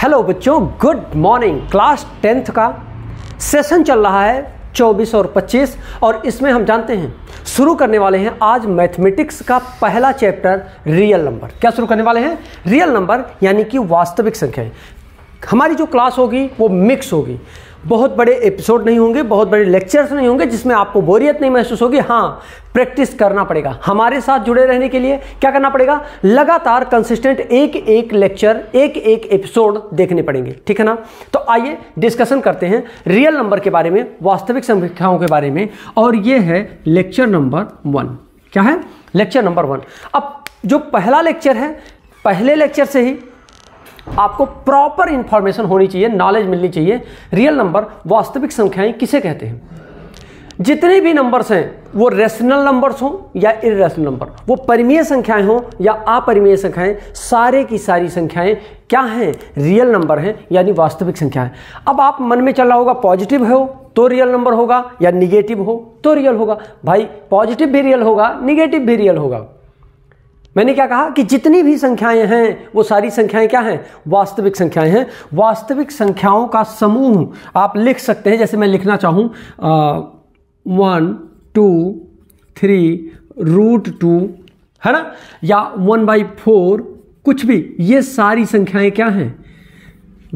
hello बच्चों good morning class tenth का session चल रहा है 24 और 25 और इसमें हम जानते हैं शुरू करने वाले हैं आज मैथमेटिक्स का पहला चैप्टर रियल नंबर क्या शुरू करने वाले हैं रियल नंबर यानी कि वास्तविक संख्याएं हमारी जो क्लास होगी वो मिक्स होगी बहुत बड़े एपिसोड नहीं होंगे बहुत बड़े लेक्चर्स नहीं होंगे जिसमें आपको बोरियत नहीं महसूस होगी हाँ प्रैक्टिस करना पड़ेगा हमारे साथ जुड़े रहने के लिए क्या करना पड़ेगा लगातार कंसिस्टेंट एक एक लेक्चर एक एक एपिसोड देखने पड़ेंगे ठीक है ना तो आइए डिस्कशन करते हैं रियल नंबर के बारे में वास्तविक संख्याओं के बारे में और ये है लेक्चर नंबर वन क्या है लेक्चर नंबर वन अब जो पहला लेक्चर है पहले लेक्चर से ही आपको प्रॉपर इंफॉर्मेशन होनी चाहिए नॉलेज मिलनी चाहिए रियल नंबर वास्तविक संख्याएं किसे कहते हैं जितने भी नंबर्स हैं वो रेशनल नंबर्स हों या इेशनल नंबर वो परिमेय संख्याएं हों या अपरिमेय संख्याएं सारे की सारी संख्याएं क्या हैं रियल नंबर हैं यानी वास्तविक संख्याएं अब आप मन में चल रहा होगा पॉजिटिव तो हो तो रियल नंबर होगा या निगेटिव हो तो रियल होगा भाई पॉजिटिव भी रियल होगा निगेटिव भी रियल होगा मैंने क्या कहा कि जितनी भी संख्याएं हैं वो सारी संख्याएं क्या हैं वास्तविक संख्याएं हैं वास्तविक संख्याओं का समूह आप लिख सकते हैं जैसे मैं लिखना चाहूं one two three root two है ना या वन बाई फोर कुछ भी ये सारी संख्याएं क्या हैं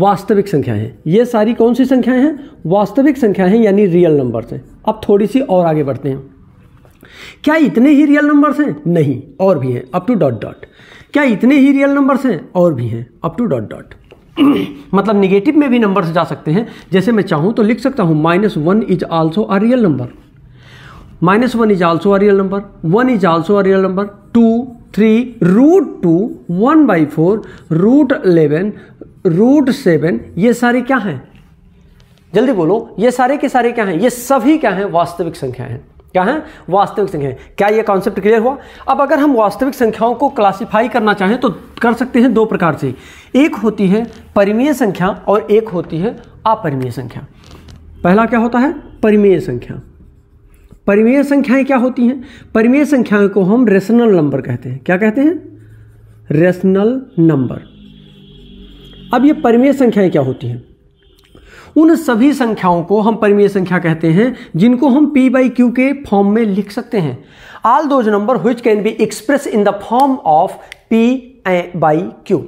वास्तविक संख्याएं हैं ये सारी कौन सी संख्याएं हैं वास्तविक संख्याएं हैं यानी रियल नंबर्स हैं अब थोड़ी सी और आगे बढ़ते हैं क्या इतने ही रियल नंबर्स हैं नहीं और भी हैं अप टू डॉट डॉट क्या इतने ही रियल नंबर्स हैं और भी हैं अप टू डॉट डॉट मतलब निगेटिव में भी नंबर्स जा सकते हैं जैसे मैं चाहूँ तो लिख सकता हूँ minus one is also a real number minus one is also a real number one is also a real number two three root two one by four root eleven root seven ये सारे क्या हैं जल्दी बोलो ये सारे के सारे क्या हैं ये सभी क्या हैं वास्तविक संख्या हैं क्या है वास्तविक संख्या क्या ये कॉन्सेप्ट क्लियर हुआ अब अगर हम वास्तविक संख्याओं को क्लासिफाई करना चाहें तो कर सकते हैं दो प्रकार से एक होती है परिमेय संख्या और एक होती है अपरिमेय संख्या पहला क्या होता है परिमेय संख्या परिमेय संख्याएं क्या होती हैं परिमेय संख्याएं को हम रेशनल नंबर कहते हैं क्या कहते हैं रेशनल नंबर अब ये परिमेय संख्याएं क्या होती हैं उन सभी संख्याओं को हम परिमेय संख्या कहते हैं जिनको हम p बाई क्यू के फॉर्म में लिख सकते हैं all those number which can be express in the form of p by q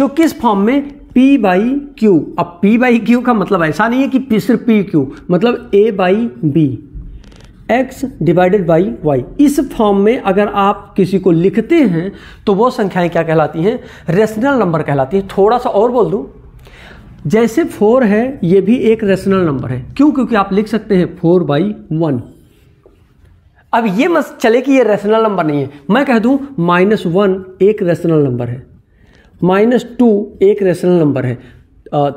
जो किस फॉर्म में p बाई क्यू अब p बाई क्यू का मतलब ऐसा नहीं है कि सिर्फ पी क्यू मतलब a by b x divided by y इस फॉर्म में अगर आप किसी को लिखते हैं तो वो संख्याएं क्या कहलाती हैं रेशनल नंबर कहलाती हैं थोड़ा सा और बोल दूं जैसे फोर है ये भी एक रेशनल नंबर है क्यों क्योंकि आप लिख सकते हैं फोर बाई वन अब ये मत चले कि ये रेशनल नंबर नहीं है मैं कह दूं माइनस वन एक रेशनल नंबर है माइनस टू एक रेशनल नंबर है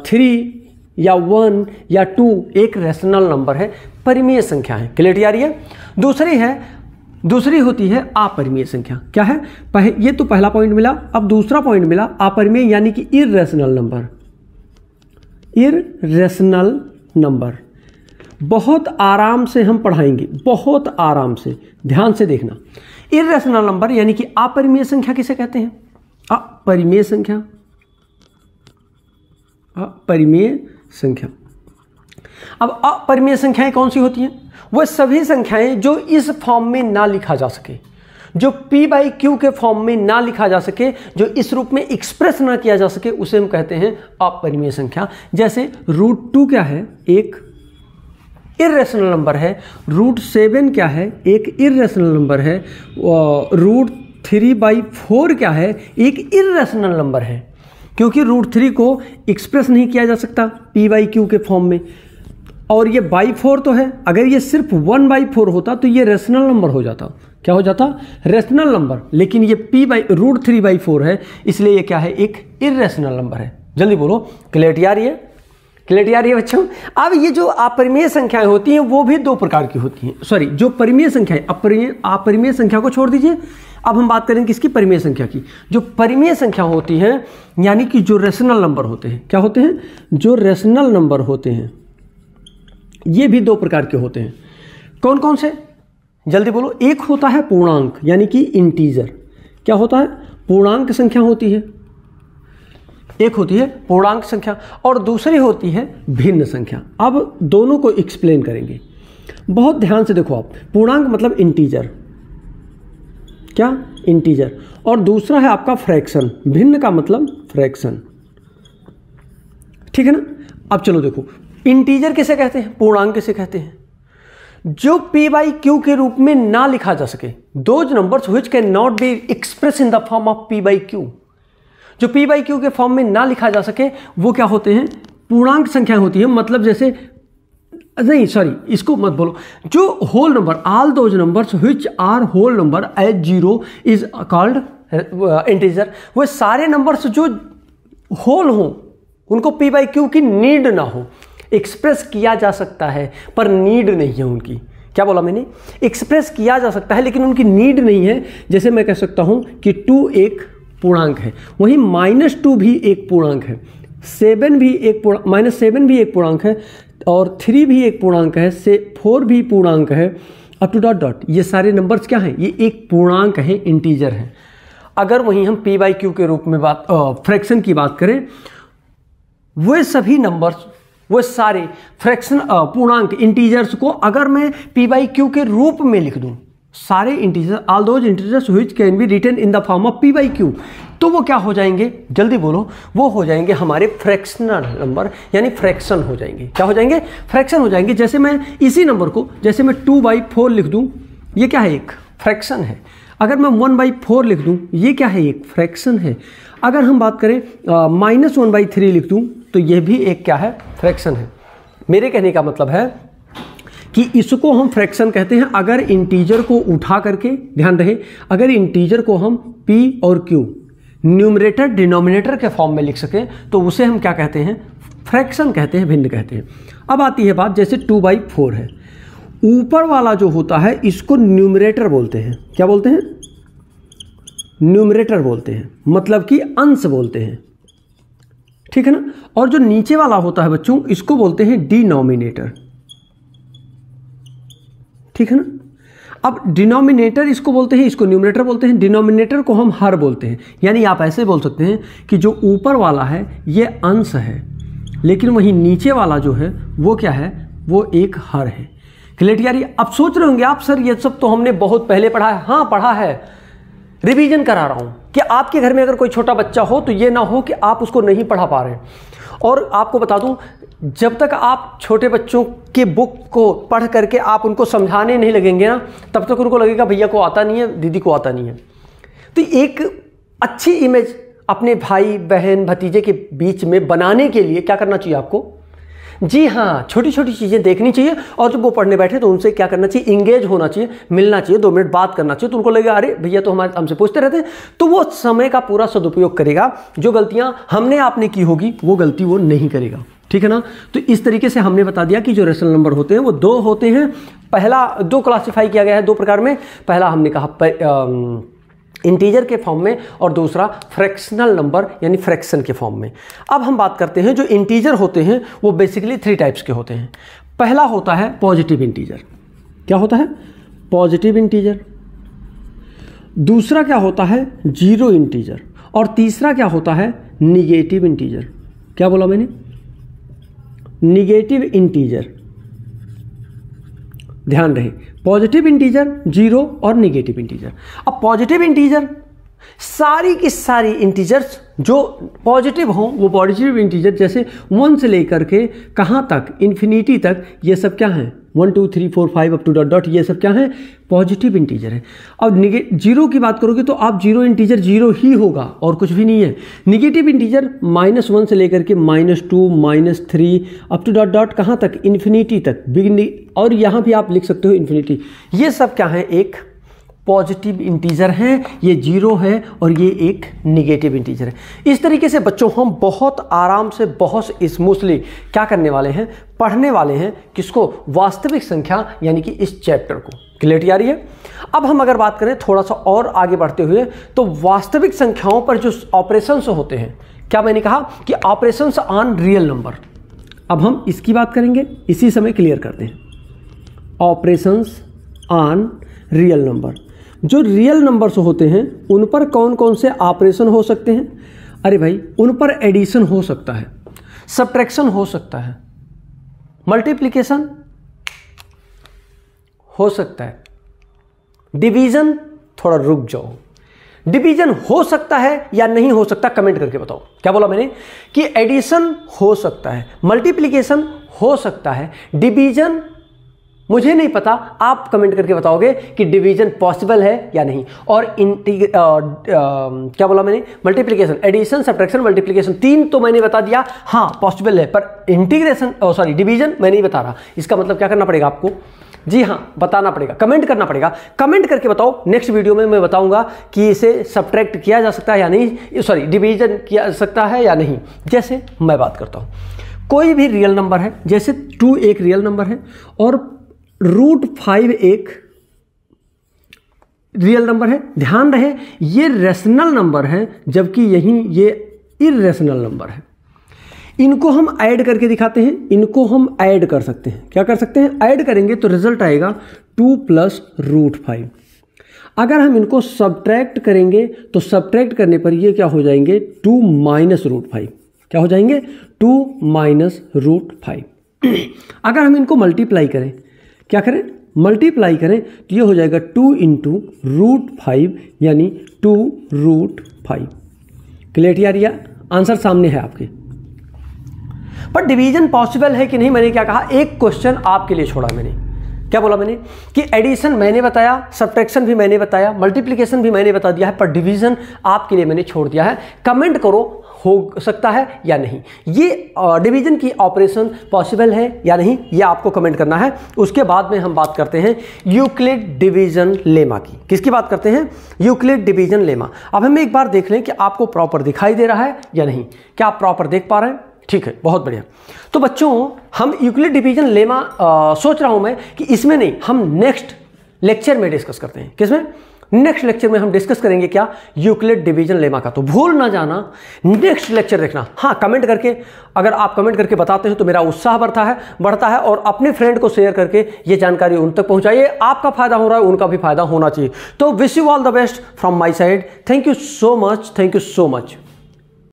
थ्री या वन या टू एक रेशनल नंबर है परिमेय संख्या है क्लियर आ रही है दूसरी है दूसरी होती है अपरिमेय संख्या क्या है पह, ये तो पहला पॉइंट मिला अब दूसरा पॉइंट मिला अपरिमेय यानी कि इरेशनल नंबर इेशनल नंबर बहुत आराम से हम पढ़ाएंगे बहुत आराम से ध्यान से देखना इेशनल नंबर यानी कि अपरिमेय संख्या किसे कहते हैं अपरिमेय संख्या अपरिमेय संख्या अब अपरिमेय संख्याएं कौन सी होती हैं वह सभी संख्याएं जो इस फॉर्म में ना लिखा जा सके जो p बाई क्यू के फॉर्म में ना लिखा जा सके जो इस रूप में एक्सप्रेस ना किया जा सके उसे हम कहते हैं अपरिमेय संख्या जैसे रूट टू क्या है एक इेशनल नंबर है रूट सेवन क्या है एक इेशनल नंबर है रूट थ्री बाई फोर क्या है एक इेशनल नंबर है क्योंकि रूट थ्री को एक्सप्रेस नहीं किया जा सकता पी बाई क्यू के फॉर्म में और ये बाई फोर तो है अगर ये सिर्फ वन बाई फोर होता तो ये रेशनल नंबर हो जाता क्या हो जाता रेशनल नंबर लेकिन ये p by root three by four है इसलिए ये क्या है एक इेशनल नंबर है जल्दी बोलो क्लियरिटी आ रही है क्लियरिटी आ रही है बच्चों अब ये जो अपरिमेय संख्याएं होती हैं वो भी दो प्रकार की होती हैं सॉरी जो परिमेय संख्याएं अपरिमेय अपरिमेय संख्या को छोड़ दीजिए अब हम बात करेंगे किसकी परिमेय संख्या की जो परिमेय संख्या होती है यानी कि जो रेशनल नंबर होते हैं क्या होते हैं जो रेशनल नंबर होते हैं ये भी दो प्रकार के होते हैं कौन कौन से जल्दी बोलो एक होता है पूर्णांक यानी कि इंटीजर क्या होता है पूर्णांक संख्या होती है एक होती है पूर्णांक संख्या और दूसरी होती है भिन्न संख्या अब दोनों को एक्सप्लेन करेंगे बहुत ध्यान से देखो आप पूर्णांक मतलब इंटीजर क्या इंटीजर और दूसरा है आपका फ्रैक्शन भिन्न का मतलब फ्रैक्शन ठीक है ना अब चलो देखो इंटीजर किसे कहते हैं पूर्णांक किसे कहते हैं जो पी बाई क्यू के रूप में ना लिखा जा सके those numbers which can not be express in the form of p by q जो पी बाई क्यू के फॉर्म में ना लिखा जा सके वो क्या होते हैं पूर्णांक संख्या होती है मतलब जैसे नहीं सॉरी इसको मत बोलो जो whole number all those numbers which are whole number H zero is called integer वो सारे नंबर्स जो होल हो उनको पी बाई क्यू की नीड ना हो एक्सप्रेस किया जा सकता है पर नीड नहीं है उनकी क्या बोला मैंने एक्सप्रेस किया जा सकता है लेकिन उनकी नीड नहीं है जैसे मैं कह सकता हूँ कि टू एक पूर्णांक है वहीं माइनस टू भी एक पूर्णांक है सेवन भी एक माइनस सेवन भी एक पूर्णांक है और थ्री भी एक पूर्णांक है से फोर भी पूर्णांक है अप टू डॉट डॉट ये सारे नंबर्स क्या हैं ये एक पूर्णांक है इंटीजर है अगर वहीं हम पी बाई क्यू के रूप में बात फ्रैक्शन की बात करें वे सभी नंबर्स वो सारे फ्रैक्शन पूर्णांक इंटीजर्स को अगर मैं पी बाई क्यू के रूप में लिख दूँ सारे integers all those integers which can be written in the form of p by q तो वो क्या हो जाएंगे जल्दी बोलो वो हो जाएंगे हमारे फ्रैक्शनल नंबर यानी फ्रैक्शन हो जाएंगे क्या हो जाएंगे फ्रैक्शन हो जाएंगे जैसे मैं इसी नंबर को जैसे मैं टू बाई फोर लिख दूँ ये क्या है एक फ्रैक्शन है अगर मैं वन बाई फोर लिख दूँ ये क्या है एक फ्रैक्शन है अगर हम बात करें माइनस वन बाई थ्री लिख दूँ तो यह भी एक क्या है फ्रैक्शन है मेरे कहने का मतलब है कि इसको हम फ्रैक्शन कहते हैं अगर इंटीजर को उठा करके ध्यान रहे अगर इंटीजर को हम p और q न्यूमरेटर डिनोमिनेटर के फॉर्म में लिख सकें तो उसे हम क्या कहते हैं फ्रैक्शन कहते हैं भिन्न कहते हैं अब आती है बात जैसे टू बाई फोर है ऊपर वाला जो होता है इसको न्यूमरेटर बोलते हैं क्या बोलते हैं न्यूमरेटर बोलते हैं मतलब कि अंश बोलते हैं ठीक है ना और जो नीचे वाला होता है बच्चों इसको बोलते हैं डिनोमिनेटर ठीक है ना अब डिनोमिनेटर इसको बोलते हैं इसको न्यूमिनेटर बोलते हैं डिनोमिनेटर को हम हर बोलते हैं यानी आप ऐसे बोल सकते हैं कि जो ऊपर वाला है ये अंश है लेकिन वहीं नीचे वाला जो है वो क्या है वो एक हर है क्लेटियारी आप अब सोच रहे होंगे आप सर ये सब तो हमने बहुत पहले पढ़ा है हाँ पढ़ा है रिवीजन करा रहा हूं कि आपके घर में अगर कोई छोटा बच्चा हो तो ये ना हो कि आप उसको नहीं पढ़ा पा रहे और आपको बता दूं जब तक आप छोटे बच्चों के बुक को पढ़ करके आप उनको समझाने नहीं लगेंगे ना तब तक उनको लगेगा भैया को आता नहीं है दीदी को आता नहीं है तो एक अच्छी इमेज अपने भाई बहन भतीजे के बीच में बनाने के लिए क्या करना चाहिए आपको जी हाँ छोटी छोटी चीज़ें देखनी चाहिए और जब वो पढ़ने बैठे तो उनसे क्या करना चाहिए इंगेज होना चाहिए मिलना चाहिए दो मिनट बात करना चाहिए तो उनको लगेगा अरे भैया तो हमारे हमसे पूछते रहते हैं तो वो समय का पूरा सदुपयोग करेगा जो गलतियाँ हमने आपने की होगी वो गलती वो नहीं करेगा ठीक है ना तो इस तरीके से हमने बता दिया कि जो रेशनल नंबर होते हैं वो दो होते हैं पहला दो क्लासिफाई किया गया है दो प्रकार में पहला हमने कहा इंटीजर के फॉर्म में और दूसरा फ्रैक्शनल नंबर यानी फ्रैक्शन के फॉर्म में अब हम बात करते हैं जो इंटीजर होते हैं वो बेसिकली थ्री टाइप्स के होते हैं पहला होता है पॉजिटिव इंटीजर क्या होता है पॉजिटिव इंटीजर दूसरा क्या होता है जीरो इंटीजर और तीसरा क्या होता है निगेटिव इंटीजर क्या बोला मैंने निगेटिव इंटीजर ध्यान रहे पॉजिटिव इंटीजर जीरो और निगेटिव इंटीजर अब पॉजिटिव इंटीजर सारी की सारी इंटीजर्स जो पॉजिटिव हों वो पॉजिटिव इंटीजर जैसे वन से लेकर के कहाँ तक इन्फिनिटी तक ये सब क्या हैं one two three four five up to dot dot ये सब क्या है पॉजिटिव इंटीजर है अब निगे जीरो की बात करोगे तो आप जीरो इंटीजर जीरो ही होगा और कुछ भी नहीं है निगेटिव इंटीजर माइनस वन से लेकर के minus two minus three up to dot dot कहाँ तक इन्फिनिटी तक बिगनी और यहाँ भी आप लिख सकते हो इन्फिनिटी ये सब क्या है एक पॉजिटिव इंटीजर हैं ये जीरो है और ये एक निगेटिव इंटीजर है इस तरीके से बच्चों हम बहुत आराम से बहुत स्मूथली क्या करने वाले हैं पढ़ने वाले हैं किसको वास्तविक संख्या यानी कि इस चैप्टर को क्लियर आ रही है अब हम अगर बात करें थोड़ा सा और आगे बढ़ते हुए तो वास्तविक संख्याओं पर जो ऑपरेशंस होते हैं क्या मैंने कहा कि ऑपरेशंस ऑन रियल नंबर अब हम इसकी बात करेंगे इसी समय क्लियर करते हैं ऑपरेशंस ऑन रियल नंबर जो रियल नंबर्स होते हैं उन पर कौन कौन से ऑपरेशन हो सकते हैं अरे भाई उन पर एडिशन हो सकता है सब्ट्रैक्शन हो सकता है मल्टीप्लीकेशन हो सकता है डिवीजन थोड़ा रुक जाओ डिवीजन हो सकता है या नहीं हो सकता कमेंट करके बताओ क्या बोला मैंने कि एडिशन हो सकता है मल्टीप्लीकेशन हो सकता है डिवीजन मुझे नहीं पता आप कमेंट करके बताओगे कि डिवीजन पॉसिबल है या नहीं और इंटीग क्या बोला मैंने मल्टीप्लीकेशन एडिशन सब्ट्रैक्शन मल्टीप्लीकेशन तीन तो मैंने बता दिया हाँ पॉसिबल है पर इंटीग्रेशन सॉरी डिवीजन मैं नहीं बता रहा इसका मतलब क्या करना पड़ेगा आपको जी हाँ बताना पड़ेगा कमेंट करना पड़ेगा कमेंट करके बताओ नेक्स्ट वीडियो में मैं बताऊंगा कि इसे सब्ट्रैक्ट किया जा सकता है या नहीं सॉरी डिवीजन किया जा सकता है या नहीं जैसे मैं बात करता हूँ कोई भी रियल नंबर है जैसे टू एक रियल नंबर है और रूट फाइव एक रियल नंबर है ध्यान रहे ये रेशनल नंबर है जबकि यही ये इरेशनल नंबर है इनको हम ऐड करके दिखाते हैं इनको हम ऐड कर सकते हैं क्या कर सकते हैं ऐड करेंगे तो रिजल्ट आएगा टू प्लस रूट फाइव अगर हम इनको सब्ट्रैक्ट करेंगे तो सब्ट्रैक्ट करने पर ये क्या हो जाएंगे टू माइनस रूट फाइव क्या हो जाएंगे टू माइनस रूट फाइव अगर हम इनको मल्टीप्लाई करें क्या करें मल्टीप्लाई करें तो ये हो जाएगा टू इंटू रूट फाइव यानी टू रूट फाइव क्लियरिटी आ रही है आंसर सामने है आपके पर डिवीजन पॉसिबल है कि नहीं मैंने क्या कहा एक क्वेश्चन आपके लिए छोड़ा मैंने क्या बोला मैंने कि एडिशन मैंने बताया सब्ट्रैक्शन भी मैंने बताया मल्टीप्लिकेशन भी मैंने बता दिया है पर डिवीजन आपके लिए मैंने छोड़ दिया है कमेंट करो हो सकता है या नहीं ये डिवीजन की ऑपरेशन पॉसिबल है या नहीं ये आपको कमेंट करना है उसके बाद में हम बात करते हैं यूक्लिड डिवीजन लेमा की किसकी बात करते हैं यूक्लिड डिवीजन लेमा अब हम एक बार देख लें कि आपको प्रॉपर दिखाई दे रहा है या नहीं क्या आप प्रॉपर देख पा रहे हैं ठीक है बहुत बढ़िया तो बच्चों हम यूक्लिड डिवीजन लेमा आ, सोच रहा हूं मैं कि इसमें नहीं हम नेक्स्ट लेक्चर में डिस्कस करते हैं किसमें नेक्स्ट लेक्चर में हम डिस्कस करेंगे क्या यूक्लिड डिवीजन लेमा का तो भूल ना जाना नेक्स्ट लेक्चर देखना हाँ कमेंट करके अगर आप कमेंट करके बताते हैं तो मेरा उत्साह बढ़ता है बढ़ता है और अपने फ्रेंड को शेयर करके ये जानकारी उन तक पहुंचाइए आपका फायदा हो रहा है उनका भी फायदा होना चाहिए तो wish you all the best from my side thank you so much thank you so much